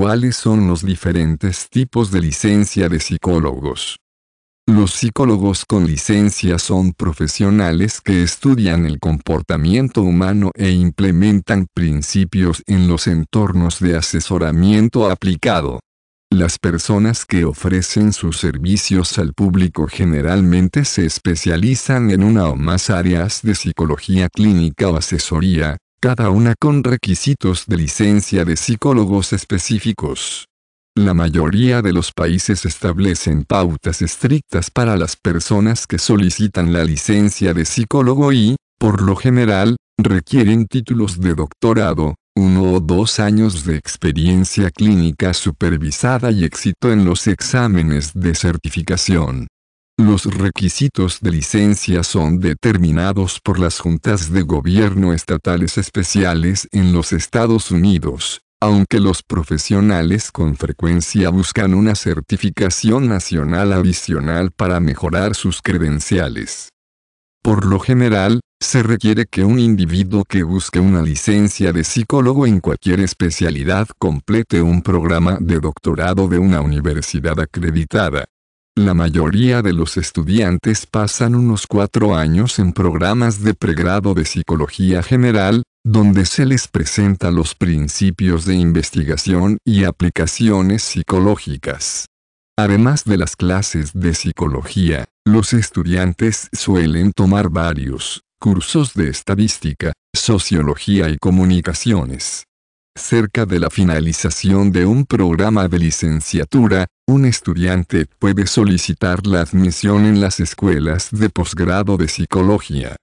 ¿Cuáles son los diferentes tipos de licencia de psicólogos? Los psicólogos con licencia son profesionales que estudian el comportamiento humano e implementan principios en los entornos de asesoramiento aplicado. Las personas que ofrecen sus servicios al público generalmente se especializan en una o más áreas de psicología clínica o asesoría, cada una con requisitos de licencia de psicólogos específicos. La mayoría de los países establecen pautas estrictas para las personas que solicitan la licencia de psicólogo y, por lo general, requieren títulos de doctorado, uno o dos años de experiencia clínica supervisada y éxito en los exámenes de certificación. Los requisitos de licencia son determinados por las juntas de gobierno estatales especiales en los Estados Unidos, aunque los profesionales con frecuencia buscan una certificación nacional adicional para mejorar sus credenciales. Por lo general, se requiere que un individuo que busque una licencia de psicólogo en cualquier especialidad complete un programa de doctorado de una universidad acreditada. La mayoría de los estudiantes pasan unos cuatro años en programas de pregrado de psicología general, donde se les presenta los principios de investigación y aplicaciones psicológicas. Además de las clases de psicología, los estudiantes suelen tomar varios cursos de estadística, sociología y comunicaciones. Cerca de la finalización de un programa de licenciatura, un estudiante puede solicitar la admisión en las escuelas de posgrado de psicología.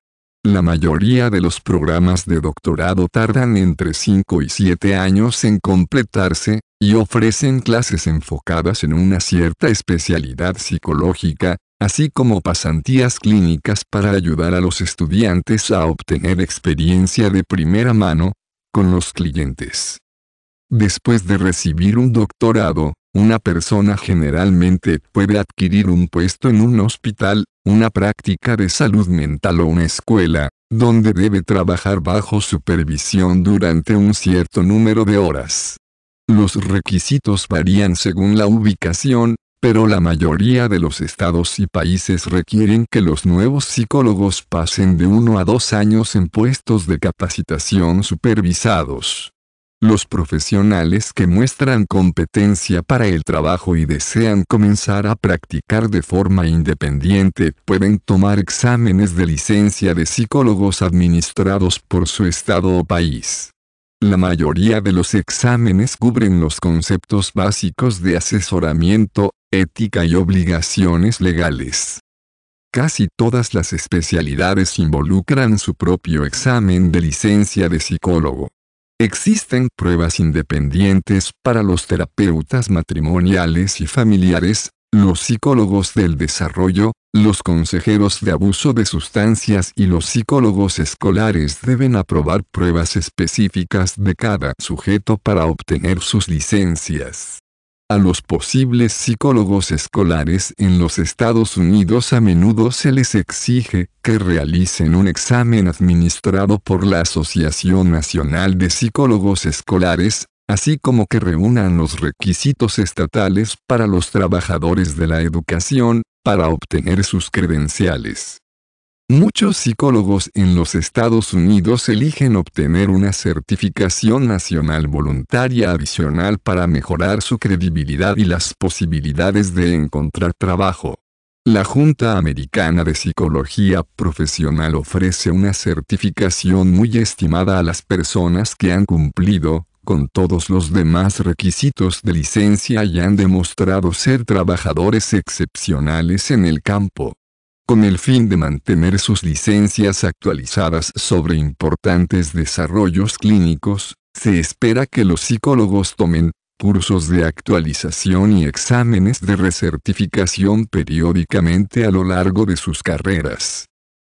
La mayoría de los programas de doctorado tardan entre 5 y 7 años en completarse, y ofrecen clases enfocadas en una cierta especialidad psicológica, así como pasantías clínicas para ayudar a los estudiantes a obtener experiencia de primera mano, con los clientes. Después de recibir un doctorado, una persona generalmente puede adquirir un puesto en un hospital, una práctica de salud mental o una escuela, donde debe trabajar bajo supervisión durante un cierto número de horas. Los requisitos varían según la ubicación, pero la mayoría de los estados y países requieren que los nuevos psicólogos pasen de uno a dos años en puestos de capacitación supervisados. Los profesionales que muestran competencia para el trabajo y desean comenzar a practicar de forma independiente pueden tomar exámenes de licencia de psicólogos administrados por su estado o país. La mayoría de los exámenes cubren los conceptos básicos de asesoramiento, ética y obligaciones legales. Casi todas las especialidades involucran su propio examen de licencia de psicólogo. Existen pruebas independientes para los terapeutas matrimoniales y familiares, los psicólogos del desarrollo, los consejeros de abuso de sustancias y los psicólogos escolares deben aprobar pruebas específicas de cada sujeto para obtener sus licencias. A los posibles psicólogos escolares en los Estados Unidos a menudo se les exige que realicen un examen administrado por la Asociación Nacional de Psicólogos Escolares, así como que reúnan los requisitos estatales para los trabajadores de la educación, para obtener sus credenciales. Muchos psicólogos en los Estados Unidos eligen obtener una certificación nacional voluntaria adicional para mejorar su credibilidad y las posibilidades de encontrar trabajo. La Junta Americana de Psicología Profesional ofrece una certificación muy estimada a las personas que han cumplido, con todos los demás requisitos de licencia y han demostrado ser trabajadores excepcionales en el campo con el fin de mantener sus licencias actualizadas sobre importantes desarrollos clínicos, se espera que los psicólogos tomen cursos de actualización y exámenes de recertificación periódicamente a lo largo de sus carreras.